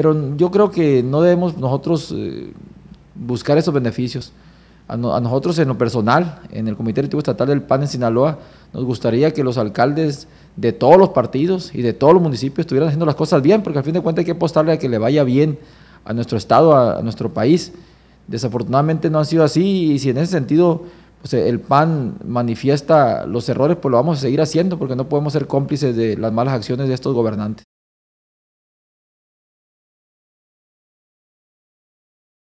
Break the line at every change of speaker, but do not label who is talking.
Pero yo creo que no debemos nosotros eh, buscar esos beneficios. A, nosotros en lo personal, en el Comité Ejecutivo Estatal del PAN en Sinaloa, nos gustaría que los alcaldes de todos los partidos y de todos los municipios estuvieran haciendo las cosas bien, porque al fin de cuentas hay que apostarle a que le vaya bien a nuestro Estado, a, nuestro país. Desafortunadamente no han sido así y si en ese sentido pues, el PAN manifiesta los errores, pues lo vamos a seguir haciendo porque no podemos ser cómplices de las malas acciones de estos gobernantes.